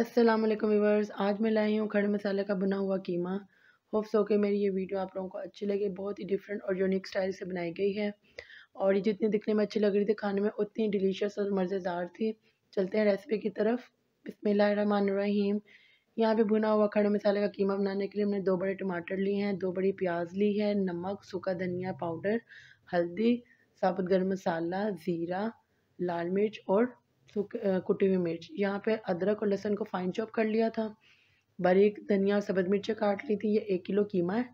अस्सलाम वालेकुम आज मैं लाई हूँ खड़े मसाले का बना हुआ कीमा होप सो के मेरी ये वीडियो आप लोगों को अच्छी लगे बहुत ही डिफरेंट और यूनिक स्टाइल से बनाई गई है और ये जितनी दिखने में अच्छी लग रही थी खाने में उतनी डिलीशियस और मज़ेदार थी चलते हैं रेसिपी की तरफ रहीम यहाँ पे भुना हुआ खड़े मसाले का कीमा बनाने के लिए हमने दो बड़े टमाटर लिए हैं दो बड़ी प्याज ली है नमक सूखा धनिया पाउडर हल्दी साबुत गर्म मसाला ज़ीरा लाल मिर्च और कुटी हुई मिर्च यहाँ पे अदरक और लहसुन को फाइन चॉप कर लिया था बारीक धनिया और सब्ज मिर्चें काट ली थी ये एक किलो कीमा है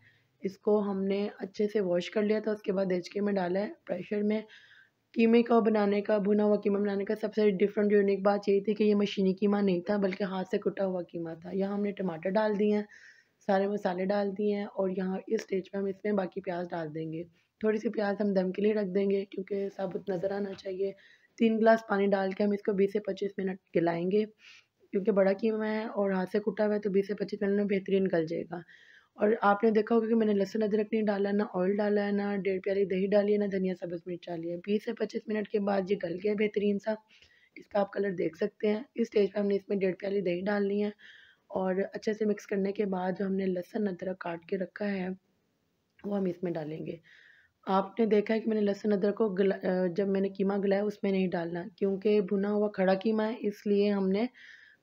इसको हमने अच्छे से वॉश कर लिया था उसके बाद एचके में डाला है प्रेशर में कीमे का बनाने का भुना हुआ कीमा बनाने का सबसे डिफरेंट यूनिक बात यही थी कि ये मशीनी कीमा नहीं था बल्कि हाथ से कुटा हुआ कीमा था यहाँ हमने टमाटर डाल दिए हैं सारे मसाले डाल दिए हैं और यहाँ इस स्टेज पे हम इसमें बाकी प्याज डाल देंगे थोड़ी सी प्याज हम दम के लिए रख देंगे क्योंकि साबुत नज़र आना चाहिए तीन गिलास पानी डाल के हम इसको बीस से पच्चीस मिनट गिलाएँगे क्योंकि बड़ा कीमा है और हाथ से कुटा हुआ है तो बीस से पच्चीस मिनट में बेहतरीन गल जाएगा और आपने देखा होगा कि मैंने लहसुन अदरक नहीं डाला ना ऑयल डाला है ना डेढ़ प्याली दही डाली है ना धनिया सब्ज़ मिर्च डाली है बीस से पच्चीस मिनट के बाद ये गल गया बेहतरीन सा इसका आप कलर देख सकते हैं इस स्टेज पर हमने इसमें डेढ़ प्याली दही डालनी है और अच्छे से मिक्स करने के बाद जो हमने लहसुन अदरक काट के रखा है वो हम इसमें डालेंगे आपने देखा है कि मैंने लहसुन अदरक को गला जब मैंने कीमा गलाया उसमें नहीं डालना क्योंकि भुना हुआ खड़ा कीमा है इसलिए हमने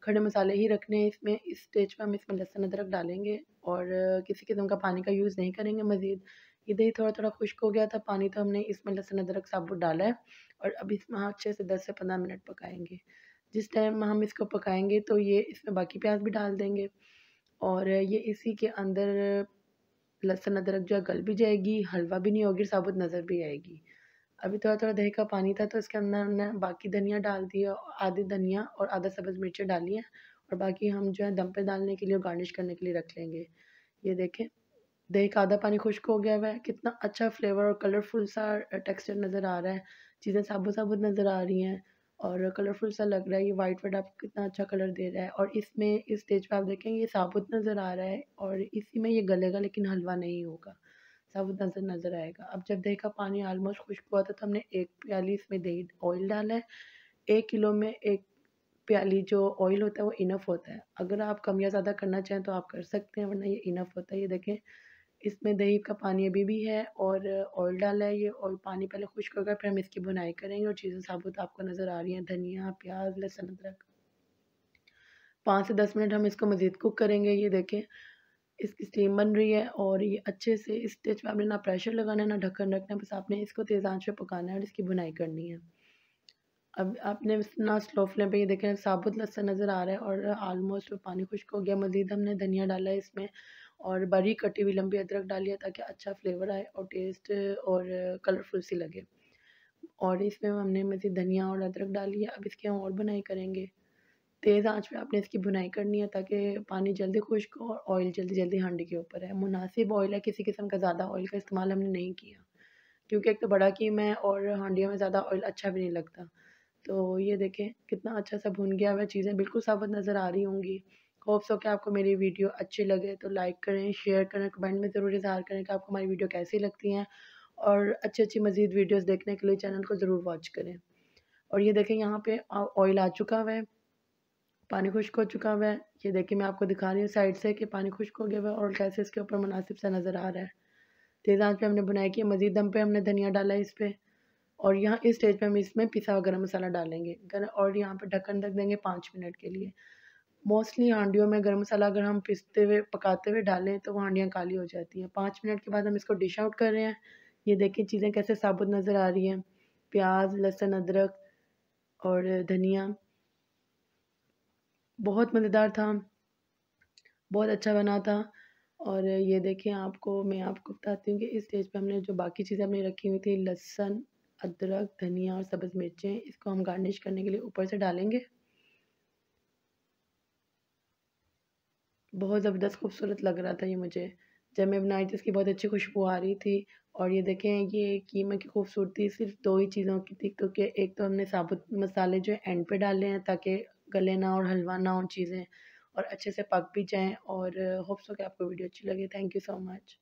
खड़े मसाले ही रखने हैं इसमें इस स्टेज पर हम इसमें लहसुन अदरक डालेंगे और किसी किस्म का पानी का यूज़ नहीं करेंगे मज़ीद इधर ही थोड़ा थोड़ा खुश्क हो गया था पानी तो हमने इसमें लहसुन अदरक साबुत डाला है और अब इसमें अच्छे हाँ, से दस से पंद्रह मिनट पकाएँगे जिस टाइम हम इसको पकाएँगे तो ये इसमें बाकी प्याज भी डाल देंगे और ये इसी के अंदर लहसुन अदरक जो है गल भी जाएगी हलवा भी नहीं होगी साबुत नज़र भी आएगी अभी थोड़ा थोड़ा दही का पानी था तो इसके अंदर हमने बाकी धनिया डाल दिया आधी धनिया और आधा सब्ज़ मिर्चें डाली हैं और बाकी हम जो है दम पे डालने के लिए और गार्निश करने के लिए रख लेंगे ये देखें दही का आधा पानी खुश्क हो गया हुआ है कितना अच्छा फ्लेवर और कलरफुल सा टेक्सचर नज़र आ रहा है चीज़ें साबुत साबुत नज़र आ रही हैं और कलरफुल सा लग रहा है ये वाइट वाइट आपको कितना अच्छा कलर दे रहा है और इसमें इस स्टेज पे आप देखेंगे ये साबुत नज़र आ रहा है और इसी में ये गलेगा लेकिन हलवा नहीं होगा साबुत नज़र नज़र आएगा अब जब देखा पानी आलमोस्ट खुश्क हुआ था तो हमने एक प्याली इसमें दही ऑयल डाला है एक किलो में एक प्याली जो ऑयल होता है वो इनफ होता है अगर आप कम या ज़्यादा करना चाहें तो आप कर सकते हैं वरना ये इनफ होता है ये देखें इसमें दही का पानी अभी भी है और ऑयल डाला है ये और पानी पहले खुश्क होगा फिर हम इसकी बुनाई करेंगे और चीज़ें साबुत आपको नज़र आ रही हैं धनिया प्याज लहसुन अदरक पाँच से दस मिनट हम इसको मज़ीद कुक करेंगे ये देखें इसकी स्टीम बन रही है और ये अच्छे से इस स्टेज पर आपने ना प्रेशर लगाना है ना ढक्कन रखना है बस आपने इसको तेज़ आंच पे पकाना है और इसकी बुनाई करनी है अब आपने ना स्लो फ्लेम पे ये देखें साबुत लहसन नज़र आ रहा है और आलमोस्ट पानी खुश्क हो गया मज़ीद हमने धनिया डाला है इसमें और बारीक कटी हुई लंबी अदरक डाली है ताकि अच्छा फ्लेवर आए और टेस्ट और कलरफुल सी लगे और इसमें हमने मज़ीद धनिया और अदरक डाली है अब इसकी हम और बुनाई करेंगे तेज़ आंच पे आपने इसकी बुनाई करनी है ताकि पानी जल्दी खुश्क हो और ऑयल जल्दी जल्दी हांडी के ऊपर है मुनासिब ऑयल है किसी किस्म का ज़्यादा ऑयल का इस्तेमाल हमने नहीं किया क्योंकि एक तो बड़ा कीम है और हांडियों में ज़्यादा ऑयल अच्छा भी नहीं लगता तो ये देखें कितना अच्छा सा भुन गया हुआ चीज़ें बिल्कुल साबुत नज़र आ रही होंगी होप्स हो कि आपको मेरी वीडियो अच्छी लगे तो लाइक करें शेयर करें कमेंट में ज़रूर इजहार करें कि आपको हमारी वीडियो कैसी लगती हैं और अच्छी अच्छी मज़ीद वीडियोस देखने के लिए चैनल को ज़रूर वॉच करें और ये देखें यहाँ पे ऑयल आ चुका हुआ है पानी खुश्क हो चुका हुआ है ये देखें मैं आपको दिखा रही हूँ साइड से कि पानी खुश्क हो गया हुआ है और कैसे इसके ऊपर मुनासिब सा नज़र आ रहा है तेज़ आँच पे हमने बुनाई की मज़ीद दम पर हमने धनिया डाला इस पर और यहाँ इस स्टेज पर हम इसमें पिसा हुआ गर्म मसाला डालेंगे और यहाँ पर ढक्कन रख देंगे पाँच मिनट के लिए मोस्टली हांडियों में गर्म मसाला अगर हम पिसते हुए पकाते हुए डालें तो वो हांडियाँ काली हो जाती हैं पाँच मिनट के बाद हम इसको डिश आउट कर रहे हैं ये देखें चीज़ें कैसे साबुत नज़र आ रही हैं प्याज लहसुन अदरक और धनिया बहुत मज़ेदार था बहुत अच्छा बना था और ये देखें आपको मैं आपको बताती हूँ कि इस स्टेज पे हमने जो बाकी चीज़ें हमने रखी हुई थी लहसुन अदरक धनिया और सब्ज़ मिर्चें इसको हम गार्निश करने के लिए ऊपर से डालेंगे बहुत ज़बरदस्त खूबसूरत लग रहा था ये मुझे जब मैं बनाई थी इसकी बहुत अच्छी खुशबू आ रही थी और ये देखें ये कीमे की खूबसूरती सिर्फ दो ही चीज़ों की थी क्योंकि एक तो हमने साबुत मसाले जो है एंड पे डाले हैं ताकि गले ना और हलवा ना हो चीज़ें और अच्छे से पक भी जाएँ और होप्स हो कि आपको वीडियो अच्छी लगे थैंक यू सो मच